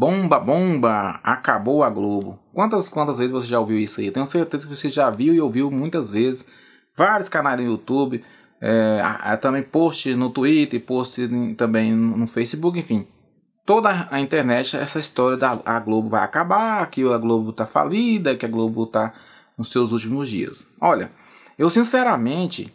Bomba, bomba, acabou a Globo. Quantas, quantas vezes você já ouviu isso aí? tenho certeza que você já viu e ouviu muitas vezes. Vários canais no YouTube, é, a, a, também post no Twitter, post também no, no, Facebook, enfim. Toda a internet, essa história da a Globo vai acabar, que a Globo tá falida, que a Globo tá nos seus últimos dias. Olha, eu sinceramente,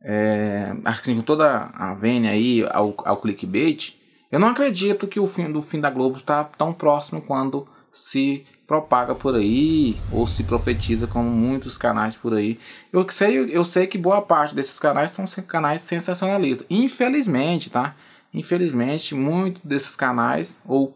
é, assim, com toda a vênia aí ao, ao clickbait, eu não acredito que o fim do fim da Globo está tão próximo quando se propaga por aí ou se profetiza como muitos canais por aí. Eu sei, eu sei que boa parte desses canais são canais sensacionalistas. Infelizmente, tá? Infelizmente, muitos desses canais ou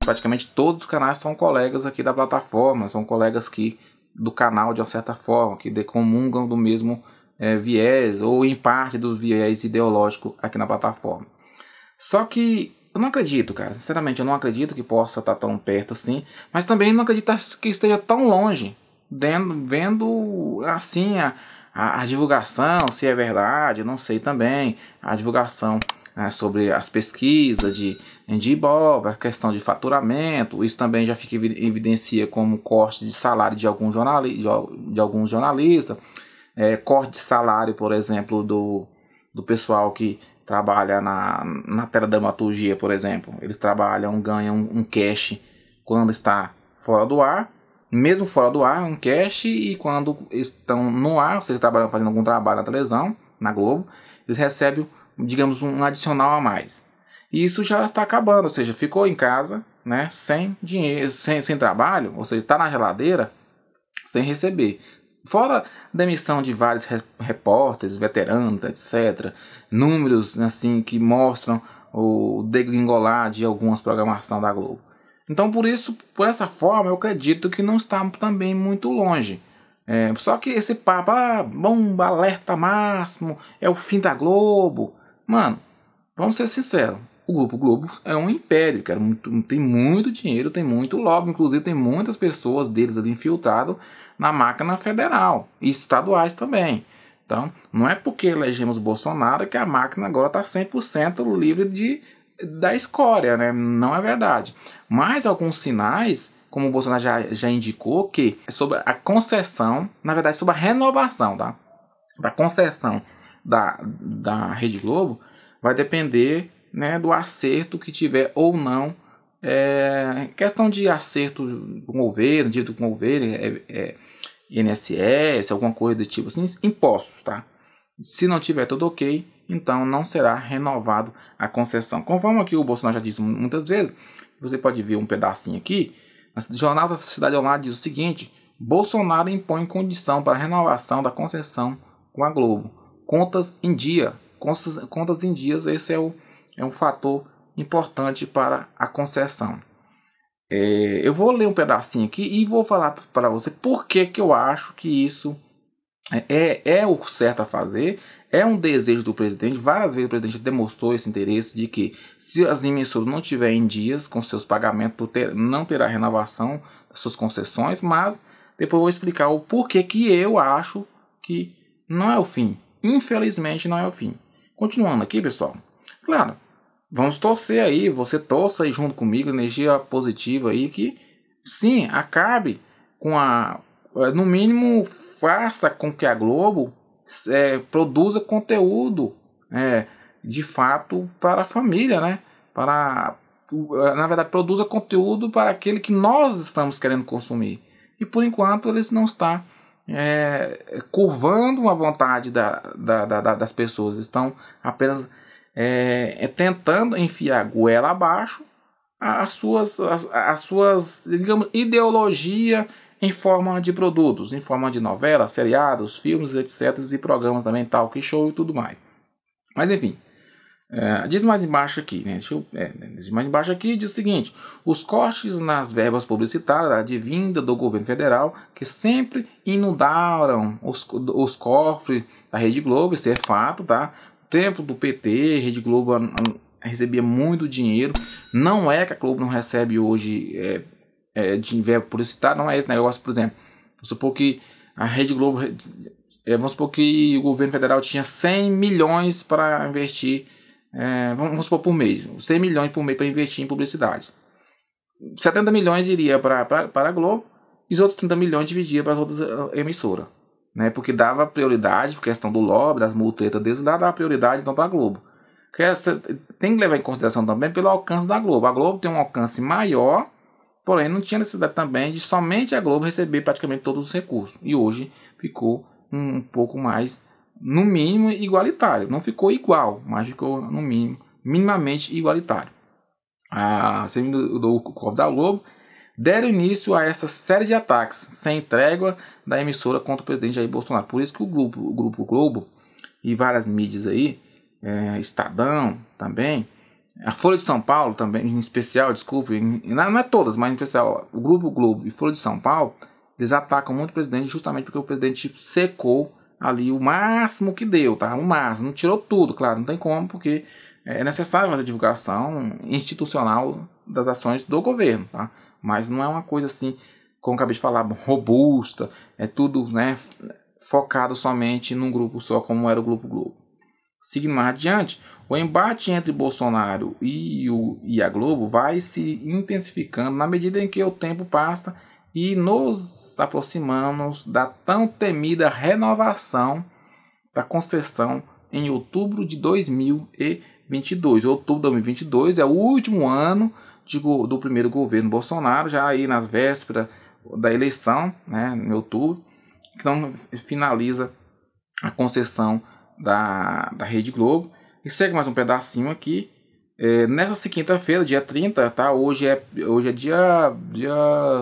praticamente todos os canais são colegas aqui da plataforma, são colegas que do canal de uma certa forma, que decomungam do mesmo é, viés ou em parte dos viés ideológico aqui na plataforma. Só que eu não acredito, cara. Sinceramente, eu não acredito que possa estar tão perto assim. Mas também não acredito que esteja tão longe. Vendo, vendo assim, a, a, a divulgação, se é verdade, não sei também. A divulgação né, sobre as pesquisas de, Endibob, a questão de faturamento, isso também já fica evidencia como corte de salário de algum, jornali, de, de algum jornalista, é, corte de salário, por exemplo, do, do pessoal que trabalha na, na teledramaturgia, por exemplo. Eles trabalham, ganham um cash quando está fora do ar, mesmo fora do ar, um cash, e quando estão no ar, vocês trabalham fazendo algum trabalho na televisão, na Globo, eles recebem, digamos, um adicional a mais. E isso já está acabando, ou seja, ficou em casa, né, sem dinheiro, sem, sem trabalho, ou seja, está na geladeira, sem receber. Fora demissão de vários repórteres, veteranos, etc. Números assim que mostram o degringolar de algumas programações da Globo. Então, por isso, por essa forma, eu acredito que não está também muito longe. É, só que esse papo, ah, bomba, alerta máximo, é o fim da Globo. Mano, vamos ser sinceros. O Grupo Globo é um império, cara. tem muito dinheiro, tem muito lobby. Inclusive, tem muitas pessoas deles ali infiltrado na máquina federal e estaduais também. Então, não é porque elegemos Bolsonaro que a máquina agora está 100% livre de, da escória, né? Não é verdade. Mas alguns sinais, como o Bolsonaro já, já indicou, que é sobre a concessão, na verdade, sobre a renovação tá? da concessão da, da Rede Globo, vai depender né, do acerto que tiver ou não é, questão de acerto com o governo, dito com o governo, é, é, INSS, alguma coisa do tipo assim, impostos, tá? Se não tiver tudo ok, então não será renovado a concessão. Conforme aqui o Bolsonaro já disse muitas vezes, você pode ver um pedacinho aqui, o jornal da Cidade Online diz o seguinte, Bolsonaro impõe condição para renovação da concessão com a Globo. Contas em dia, contas, contas em dias, esse é, o, é um fator importante para a concessão. É, eu vou ler um pedacinho aqui e vou falar para você por que, que eu acho que isso é, é, é o certo a fazer, é um desejo do presidente. Várias vezes o presidente demonstrou esse interesse de que, se as emissoras não tiverem dias com seus pagamentos, não terá renovação das suas concessões. Mas depois eu vou explicar o porquê que eu acho que não é o fim. Infelizmente, não é o fim. Continuando aqui, pessoal. Claro, vamos torcer aí, você torça aí junto comigo, energia positiva aí, que sim, acabe com a. Eh, no mínimo, faça com que a Globo é, produza conteúdo é, de fato para a família, né? Para, eh, na verdade, produza conteúdo para aquele que nós estamos querendo consumir. E por enquanto eles não estão é, curvando a vontade da, da, da, das pessoas, estão apenas é, é tentando enfiar goela abaixo as suas, as, as suas digamos, ideologia em forma de produtos, em forma de novelas, seriados, filmes, etc. e programas também, talk show e tudo mais. Mas enfim, é, diz mais embaixo aqui, né? Eu, é, diz mais embaixo aqui, diz o seguinte: os cortes nas verbas publicitárias de vinda do governo federal, que sempre inundaram os, os cofres da Rede Globo, isso é fato, tá? tempo do PT, Rede Globo recebia muito dinheiro. Não é que a Globo não recebe hoje é, é, é publicitário, não é esse negócio, por exemplo. Vamos supor que a Rede Globo, é, vamos supor que o governo federal tinha 100 milhões para investir, é, vamos, vamos supor por mês, 100 milhões por mês para investir em publicidade. 70 milhões iria para a Globo e os outros 30 milhões dividia para as outras ah, emissoras. Né? Porque dava prioridade, questão do lobby, das multretas deles, dava prioridade então para a Globo. Que essa, tem que levar em consideração também pelo alcance da Globo. A Globo tem um alcance maior, porém não tinha necessidade também de somente a Globo receber praticamente todos os recursos. E hoje ficou um, um pouco mais, no mínimo, igualitário. Não ficou igual, mas ficou no mínimo, minimamente igualitário. A, ah, sendo do, do, do da Globo deram início a essa série de ataques sem trégua da emissora contra o presidente Jair Bolsonaro. Por isso que o grupo, o grupo Globo e várias mídias aí, é, Estadão também, a Folha de São Paulo também, em especial, desculpe, não é todas, mas em especial, o Grupo Globo e Folha de São Paulo, eles atacam muito o presidente justamente porque o presidente secou ali o máximo que deu, tá? O máximo, não tirou tudo, claro, não tem como, porque é, é necessário fazer divulgação institucional das ações do governo, tá? mas não é uma coisa assim, como acabei de falar, robusta, é tudo né, focado somente num grupo só, como era o Grupo Globo. Seguindo mais adiante, o embate entre Bolsonaro e, o, e a Globo vai se intensificando na medida em que o tempo passa e nos aproximamos da tão temida renovação da concessão em outubro de 2022. Outubro de 2022 é o último ano de, do primeiro governo Bolsonaro, já aí nas vésperas da eleição, né, em outubro, então finaliza a concessão da, da Rede Globo. E segue mais um pedacinho aqui. É, nessa quinta-feira, dia 30, tá? Hoje é, hoje é dia, dia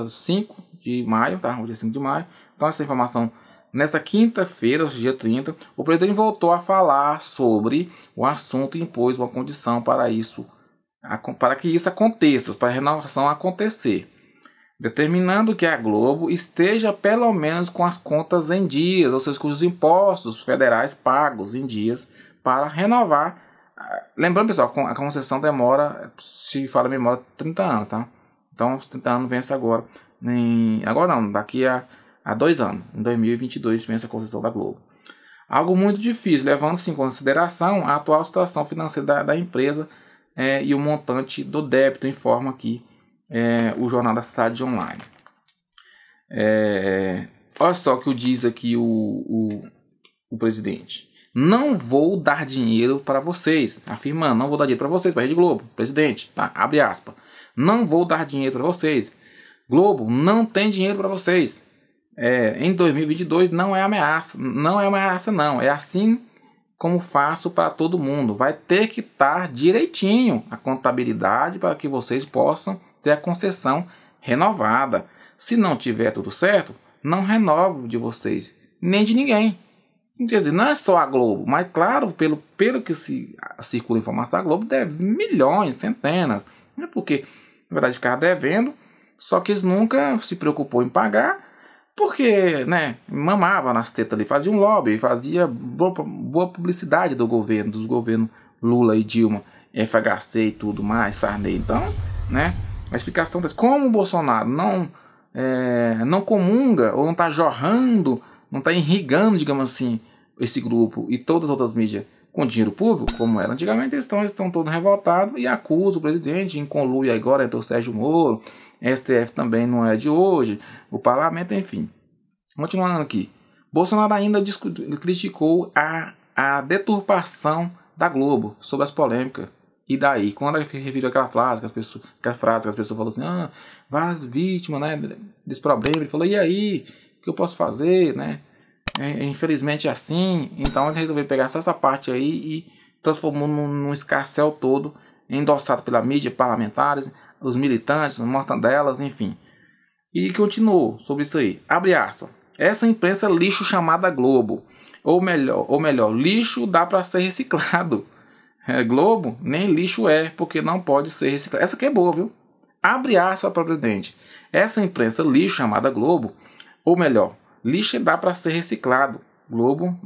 5 de maio, tá? Hoje é 5 de maio. Então, essa informação. Nessa quinta-feira, dia 30, o presidente voltou a falar sobre o assunto e impôs uma condição para isso para que isso aconteça, para a renovação acontecer, determinando que a Globo esteja pelo menos com as contas em dias, ou seja, com os impostos federais pagos em dias para renovar. Lembrando, pessoal, a concessão demora, se fala a memória, 30 anos, tá? Então, os 30 anos vence agora. Em, agora não, daqui a, a dois anos, em 2022, vence a concessão da Globo. Algo muito difícil, levando-se em consideração a atual situação financeira da, da empresa, é, e o montante do débito, informa aqui é, o Jornal da Cidade Online. É, olha só o que diz aqui o, o, o, presidente. Não vou dar dinheiro para vocês. Afirmando, não vou dar dinheiro para vocês, para a Rede Globo. Presidente, tá? Abre aspas. Não vou dar dinheiro para vocês. Globo não tem dinheiro para vocês. É, em 2022 não é ameaça. Não é ameaça, não. É assim como faço para todo mundo. Vai ter que estar direitinho a contabilidade para que vocês possam ter a concessão renovada. Se não tiver tudo certo, não renovo de vocês, nem de ninguém. Quer dizer, não é só a Globo, mas claro, pelo, pelo que se circula informação, a Globo deve milhões, centenas. Não é porque, na verdade, ficar devendo, só que eles nunca se preocupou em pagar porque, né, mamava nas tetas ali, fazia um lobby, fazia boa, boa publicidade do governo, dos governos Lula e Dilma, FHC e tudo mais, Sarney. Então, né, a explicação dessa, como o Bolsonaro não, é, não comunga ou não está jorrando, não está irrigando, digamos assim, esse grupo e todas as outras mídias com dinheiro público, como era antigamente, eles estão, eles estão todos revoltados e acusam o presidente, em agora entrou Sérgio Moro, STF também não é de hoje, o parlamento, enfim. Continuando aqui, Bolsonaro ainda criticou a, a deturpação da Globo sobre as polêmicas. E daí, quando ele revirou aquela frase que as pessoas, aquela frase que as pessoas falam assim, ah, várias vítimas, né, desse problema, ele falou, e aí, o que eu posso fazer, né? É, é, infelizmente é assim. Então ele resolveu pegar só essa parte aí e transformou num, num escarcel todo, endossado pela mídia, parlamentares, os militantes, os mortandelas, enfim. E continuou sobre isso aí. Abre aspas. Essa imprensa é lixo chamada Globo. Ou melhor, ou melhor lixo dá para ser reciclado. É, Globo nem lixo é, porque não pode ser reciclado. Essa aqui é boa, viu? Abre aspas para o presidente. Essa imprensa lixo chamada Globo, ou melhor, lixo dá para ser reciclado. Globo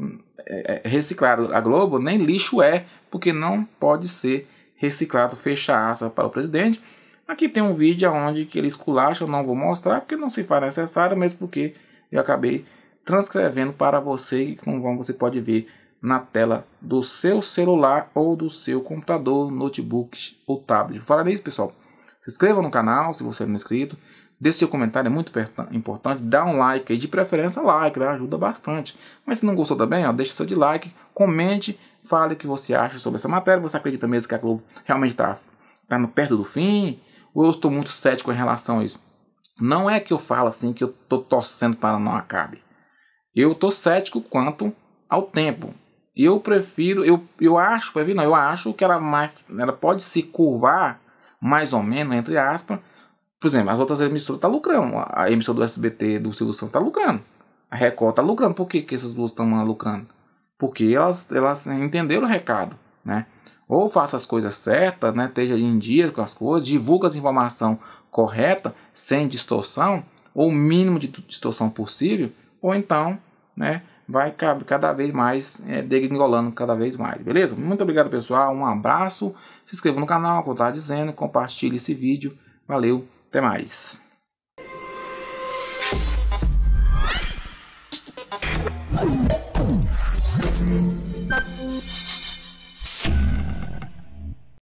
é, é, reciclado. A Globo nem lixo é, porque não pode ser reciclado. Fecha aça para o presidente. Aqui tem um vídeo onde que eles culacham, não vou mostrar porque não se faz necessário, mesmo porque eu acabei transcrevendo para você e como você pode ver na tela do seu celular ou do seu computador, notebook ou tablet. fala nisso, pessoal. Se inscreva no canal se você não é inscrito. Deixe seu comentário, é muito importante. Dá um like aí, de preferência like, né? ajuda bastante. Mas se não gostou também, ó, deixe seu de like, comente, fale o que você acha sobre essa matéria. Você acredita mesmo que a Globo realmente está tá, tá perto do fim? Ou eu estou muito cético em relação a isso? Não é que eu falo assim que eu estou torcendo para não acabe. Eu estou cético quanto ao tempo. Eu prefiro, eu, eu acho, não, eu acho que ela, mais, ela pode se curvar, mais ou menos, entre aspas, por exemplo, as outras emissoras estão tá lucrando. A emissora do SBT do Silvio Santos está lucrando. A Record está lucrando. Por que, que essas duas estão lucrando? Porque elas, elas entenderam o recado, né? Ou faça as coisas certas, né? Esteja em dia com as coisas, divulga as informações correta, sem distorção, ou o mínimo de distorção possível, ou então, né? Vai cada vez mais é, degringolando cada vez mais, beleza? Muito obrigado, pessoal. Um abraço. Se inscreva no canal, como eu estava dizendo. Compartilhe esse vídeo. Valeu! Até mais.